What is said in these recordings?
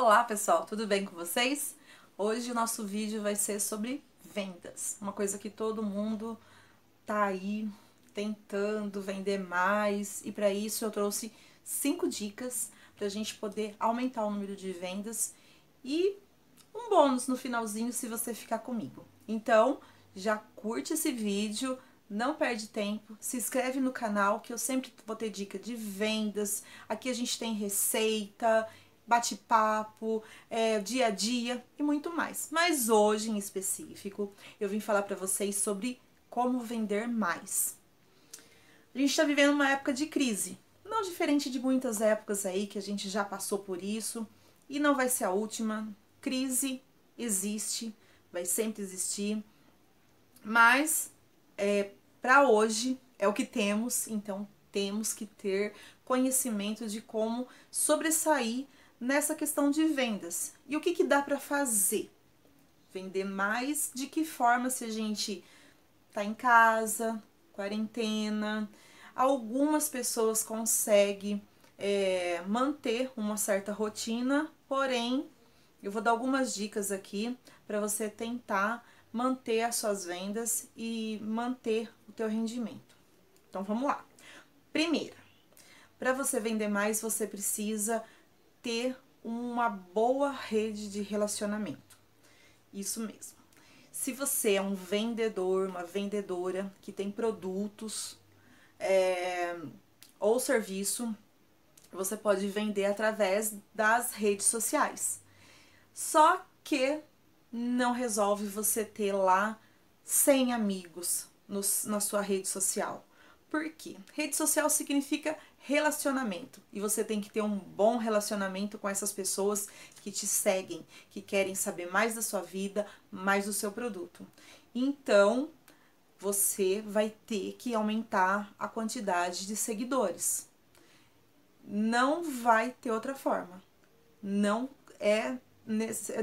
Olá pessoal, tudo bem com vocês? Hoje o nosso vídeo vai ser sobre vendas, uma coisa que todo mundo tá aí tentando vender mais e para isso eu trouxe cinco dicas para a gente poder aumentar o número de vendas e um bônus no finalzinho se você ficar comigo. Então já curte esse vídeo, não perde tempo, se inscreve no canal que eu sempre vou ter dica de vendas. Aqui a gente tem receita bate-papo, é, dia a dia e muito mais. Mas hoje em específico, eu vim falar para vocês sobre como vender mais. A gente está vivendo uma época de crise, não diferente de muitas épocas aí que a gente já passou por isso e não vai ser a última. Crise existe, vai sempre existir, mas é, para hoje é o que temos, então temos que ter conhecimento de como sobressair nessa questão de vendas. E o que, que dá para fazer? Vender mais? De que forma se a gente tá em casa, quarentena? Algumas pessoas conseguem é, manter uma certa rotina, porém, eu vou dar algumas dicas aqui para você tentar manter as suas vendas e manter o teu rendimento. Então vamos lá. Primeira, para você vender mais, você precisa ter uma boa rede de relacionamento. Isso mesmo. Se você é um vendedor, uma vendedora que tem produtos é, ou serviço, você pode vender através das redes sociais. Só que não resolve você ter lá 100 amigos no, na sua rede social. Por quê? Rede social significa relacionamento. E você tem que ter um bom relacionamento com essas pessoas que te seguem, que querem saber mais da sua vida, mais do seu produto. Então, você vai ter que aumentar a quantidade de seguidores. Não vai ter outra forma. Não é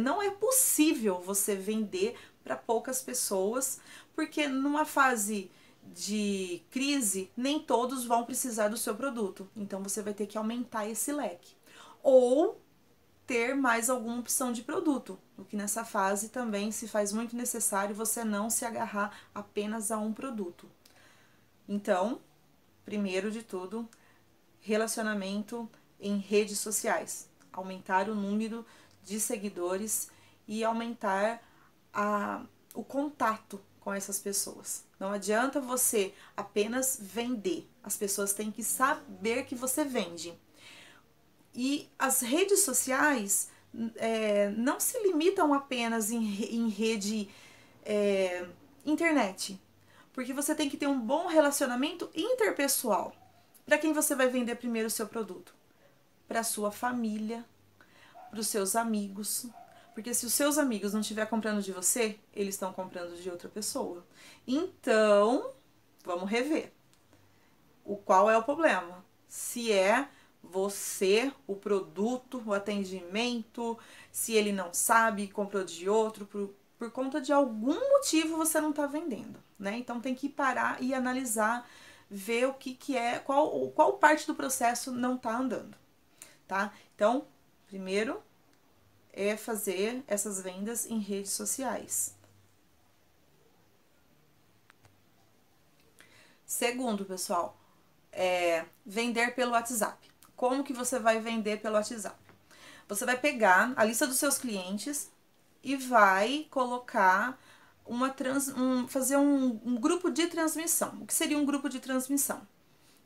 não é possível você vender para poucas pessoas, porque numa fase de crise, nem todos vão precisar do seu produto. Então você vai ter que aumentar esse leque. Ou ter mais alguma opção de produto, o que nessa fase também se faz muito necessário você não se agarrar apenas a um produto. Então, primeiro de tudo, relacionamento em redes sociais, aumentar o número de seguidores e aumentar a, o contato com essas pessoas. Não adianta você apenas vender. As pessoas têm que saber que você vende. E as redes sociais é, não se limitam apenas em, em rede é, internet. Porque você tem que ter um bom relacionamento interpessoal. Para quem você vai vender primeiro o seu produto? Para sua família, para os seus amigos, porque se os seus amigos não estiver comprando de você, eles estão comprando de outra pessoa. Então, vamos rever. O qual é o problema? Se é você, o produto, o atendimento, se ele não sabe, comprou de outro, por, por conta de algum motivo você não está vendendo, né? Então tem que parar e analisar, ver o que, que é, qual, qual parte do processo não está andando, tá? Então, primeiro é fazer essas vendas em redes sociais. Segundo, pessoal, é vender pelo WhatsApp. Como que você vai vender pelo WhatsApp? Você vai pegar a lista dos seus clientes e vai colocar uma trans, um, fazer um, um, grupo de transmissão. O que seria um grupo de transmissão?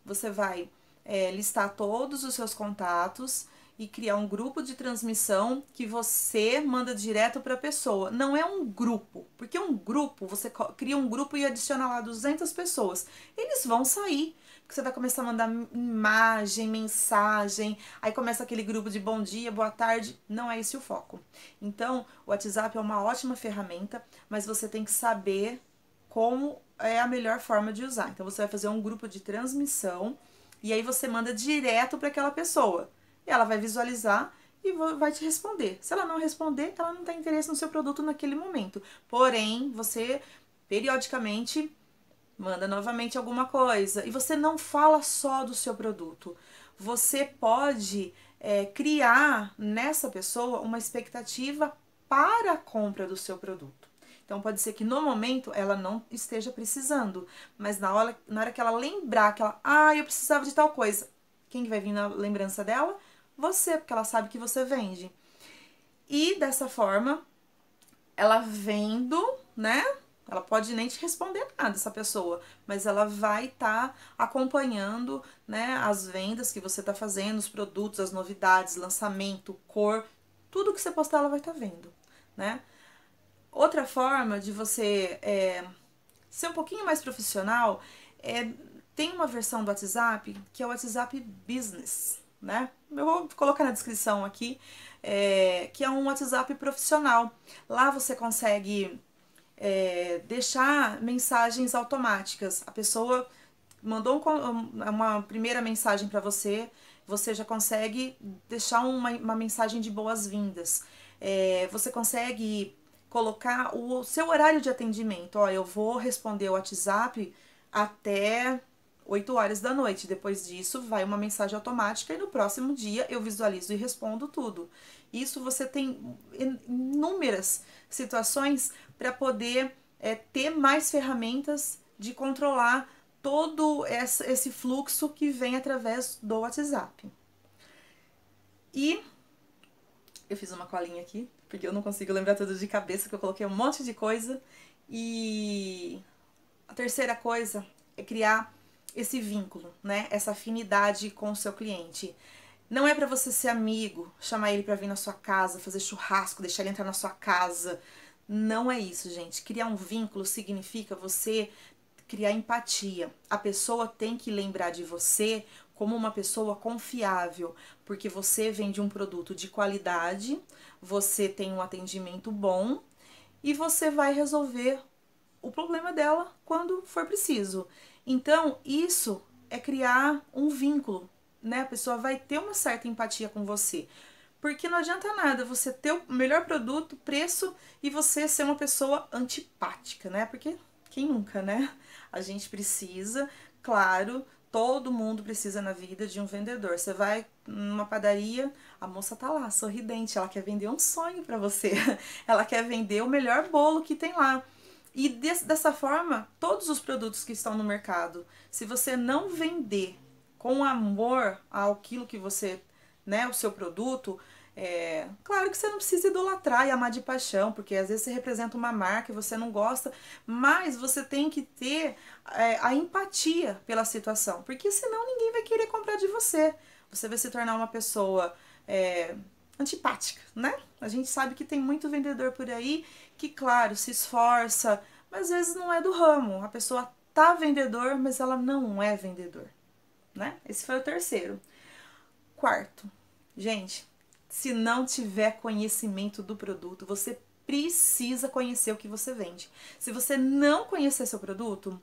Você vai é, listar todos os seus contatos, e criar um grupo de transmissão que você manda direto para a pessoa. Não é um grupo, porque um grupo, você cria um grupo e adiciona lá 200 pessoas. Eles vão sair, porque você vai começar a mandar imagem, mensagem, aí começa aquele grupo de bom dia, boa tarde. Não é esse o foco. Então, o WhatsApp é uma ótima ferramenta, mas você tem que saber como é a melhor forma de usar. Então, você vai fazer um grupo de transmissão e aí você manda direto para aquela pessoa ela vai visualizar e vai te responder. Se ela não responder, ela não tem interesse no seu produto naquele momento. Porém, você periodicamente manda novamente alguma coisa e você não fala só do seu produto. Você pode é, criar nessa pessoa uma expectativa para a compra do seu produto. Então, pode ser que no momento ela não esteja precisando, mas na hora, na hora que ela lembrar que ela, ah, eu precisava de tal coisa, quem que vai vir na lembrança dela? você, porque ela sabe que você vende. E dessa forma, ela vendo, né? Ela pode nem te responder nada, essa pessoa, mas ela vai estar tá acompanhando né, as vendas que você está fazendo, os produtos, as novidades, lançamento, cor, tudo que você postar, ela vai estar tá vendo. Né? Outra forma de você é, ser um pouquinho mais profissional é tem uma versão do WhatsApp que é o WhatsApp Business né? Eu vou colocar na descrição aqui, é, que é um WhatsApp profissional. Lá você consegue é, deixar mensagens automáticas. A pessoa mandou um, uma primeira mensagem para você, você já consegue deixar uma, uma mensagem de boas-vindas. É, você consegue colocar o seu horário de atendimento. Olha, eu vou responder o WhatsApp até 8 horas da noite. Depois disso, vai uma mensagem automática e no próximo dia eu visualizo e respondo tudo. Isso você tem inúmeras situações para poder é, ter mais ferramentas de controlar todo esse fluxo que vem através do WhatsApp. E eu fiz uma colinha aqui, porque eu não consigo lembrar tudo de cabeça, que eu coloquei um monte de coisa. E a terceira coisa é criar esse vínculo, né? Essa afinidade com o seu cliente. Não é para você ser amigo, chamar ele para vir na sua casa, fazer churrasco, deixar ele entrar na sua casa. Não é isso, gente. Criar um vínculo significa você criar empatia. A pessoa tem que lembrar de você como uma pessoa confiável, porque você vende um produto de qualidade, você tem um atendimento bom e você vai resolver o problema dela quando for preciso. Então, isso é criar um vínculo, né? A pessoa vai ter uma certa empatia com você. Porque não adianta nada você ter o melhor produto, preço e você ser uma pessoa antipática, né? Porque quem nunca, né? A gente precisa, claro, todo mundo precisa na vida de um vendedor. Você vai numa padaria, a moça tá lá, sorridente, ela quer vender um sonho para você. Ela quer vender o melhor bolo que tem lá. E dessa forma, todos os produtos que estão no mercado, se você não vender com amor aquilo que você, né, o seu produto, é, claro que você não precisa idolatrar e amar de paixão, porque às vezes você representa uma marca e você não gosta, mas você tem que ter é, a empatia pela situação, porque senão ninguém vai querer comprar de você. Você vai se tornar uma pessoa é, antipática, né? A gente sabe que tem muito vendedor por aí que, claro, se esforça, mas às vezes não é do ramo. A pessoa tá vendedor, mas ela não é vendedor, né? Esse foi o terceiro. Quarto, gente, se não tiver conhecimento do produto, você precisa conhecer o que você vende. Se você não conhecer seu produto,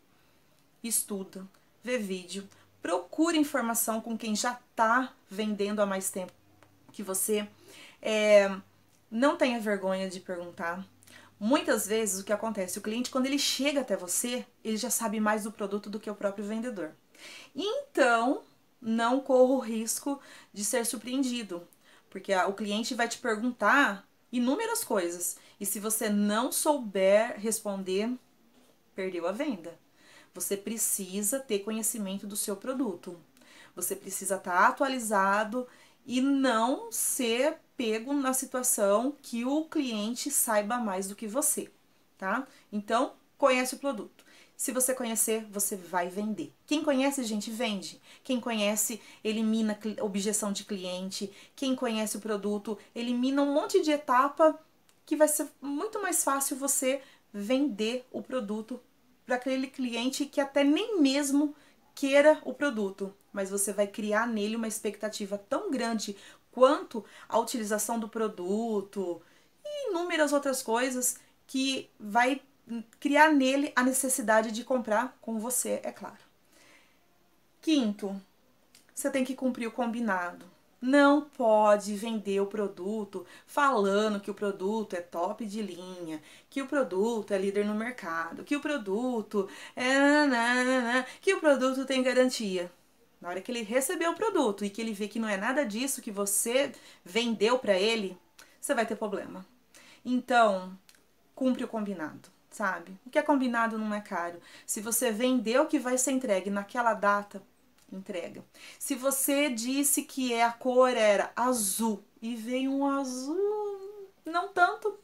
estuda, vê vídeo, procure informação com quem já tá vendendo há mais tempo que você. É, não tenha vergonha de perguntar. Muitas vezes o que acontece, o cliente quando ele chega até você, ele já sabe mais do produto do que o próprio vendedor. Então, não corra o risco de ser surpreendido, porque o cliente vai te perguntar inúmeras coisas e se você não souber responder, perdeu a venda. Você precisa ter conhecimento do seu produto. Você precisa estar tá atualizado e não ser pego na situação que o cliente saiba mais do que você, tá? Então, conhece o produto. Se você conhecer, você vai vender. Quem conhece, gente, vende. Quem conhece, elimina objeção de cliente. Quem conhece o produto, elimina um monte de etapa que vai ser muito mais fácil você vender o produto para aquele cliente que até nem mesmo queira o produto mas você vai criar nele uma expectativa tão grande quanto a utilização do produto e inúmeras outras coisas que vai criar nele a necessidade de comprar com você, é claro. Quinto, você tem que cumprir o combinado. Não pode vender o produto falando que o produto é top de linha, que o produto é líder no mercado, que o produto é né, né, né, que o produto tem garantia. Na hora que ele receber o produto e que ele vê que não é nada disso que você vendeu para ele, você vai ter problema. Então, cumpre o combinado, sabe? O que é combinado não é caro. Se você vendeu que vai ser entregue naquela data, entrega. Se você disse que é, a cor era azul e veio um azul não tanto,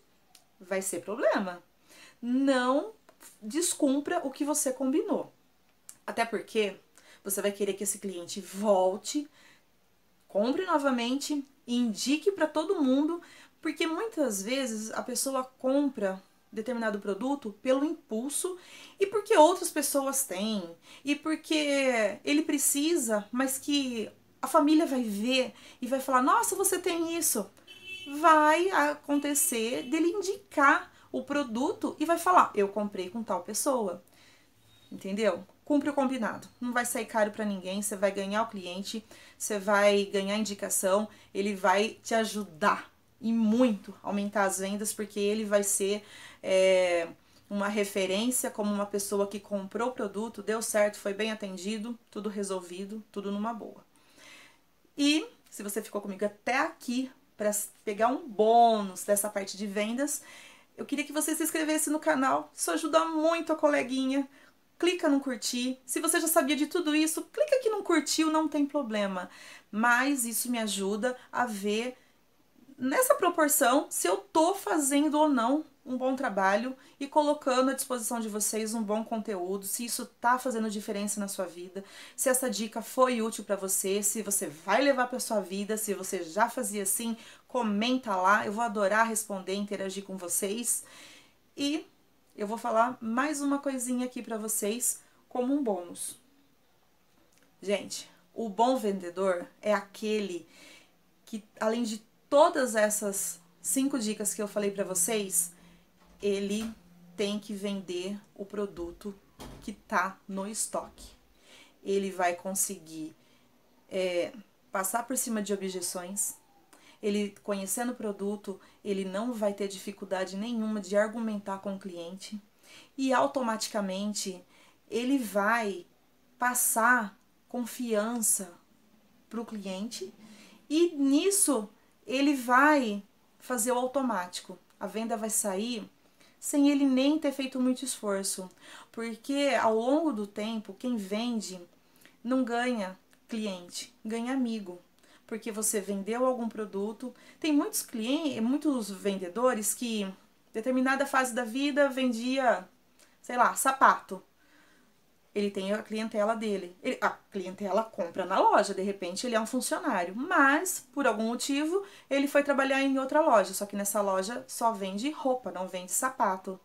vai ser problema. Não descumpra o que você combinou. Até porque você vai querer que esse cliente volte, compre novamente e indique para todo mundo, porque muitas vezes a pessoa compra determinado produto pelo impulso e porque outras pessoas têm e porque ele precisa, mas que a família vai ver e vai falar: "Nossa, você tem isso". Vai acontecer dele indicar o produto e vai falar: "Eu comprei com tal pessoa". Entendeu? cumpre o combinado. Não vai sair caro para ninguém, você vai ganhar o cliente, você vai ganhar indicação, ele vai te ajudar e muito aumentar as vendas, porque ele vai ser é, uma referência como uma pessoa que comprou o produto, deu certo, foi bem atendido, tudo resolvido, tudo numa boa. E se você ficou comigo até aqui para pegar um bônus dessa parte de vendas, eu queria que você se inscrevesse no canal, isso ajuda muito a coleguinha clica no curtir. Se você já sabia de tudo isso, clica aqui no curtiu, não tem problema. Mas isso me ajuda a ver nessa proporção se eu tô fazendo ou não um bom trabalho e colocando à disposição de vocês um bom conteúdo, se isso tá fazendo diferença na sua vida, se essa dica foi útil para você, se você vai levar para sua vida, se você já fazia assim, comenta lá, eu vou adorar responder, interagir com vocês. E eu vou falar mais uma coisinha aqui para vocês como um bônus. Gente, o bom vendedor é aquele que, além de todas essas cinco dicas que eu falei para vocês, ele tem que vender o produto que tá no estoque. Ele vai conseguir é, passar por cima de objeções, ele conhecendo o produto, ele não vai ter dificuldade nenhuma de argumentar com o cliente e automaticamente ele vai passar confiança para o cliente e nisso ele vai fazer o automático. A venda vai sair sem ele nem ter feito muito esforço, porque ao longo do tempo, quem vende não ganha cliente, ganha amigo porque você vendeu algum produto. Tem muitos clientes, muitos vendedores que determinada fase da vida vendia, sei lá, sapato. Ele tem a clientela dele. Ele, a clientela compra na loja, de repente ele é um funcionário, mas por algum motivo ele foi trabalhar em outra loja, só que nessa loja só vende roupa, não vende sapato.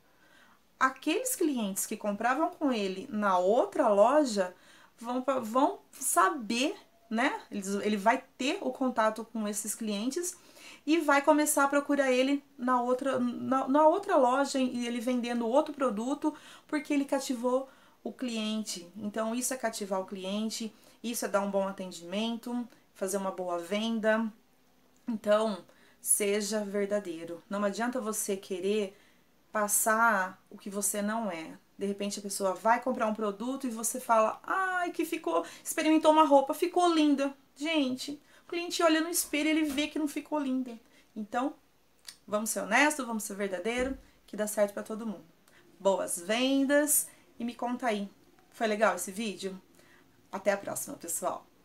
Aqueles clientes que compravam com ele na outra loja vão, vão saber né? Ele vai ter o contato com esses clientes e vai começar a procurar ele na outra, na, na outra loja e ele vendendo outro produto porque ele cativou o cliente. Então, isso é cativar o cliente, isso é dar um bom atendimento, fazer uma boa venda. Então, seja verdadeiro. Não adianta você querer passar o que você não é. De repente a pessoa vai comprar um produto e você fala: "Ai, que ficou, experimentou uma roupa, ficou linda". Gente, o cliente olha no espelho, ele vê que não ficou linda. Então, vamos ser honesto, vamos ser verdadeiro, que dá certo para todo mundo. Boas vendas e me conta aí. Foi legal esse vídeo? Até a próxima, pessoal.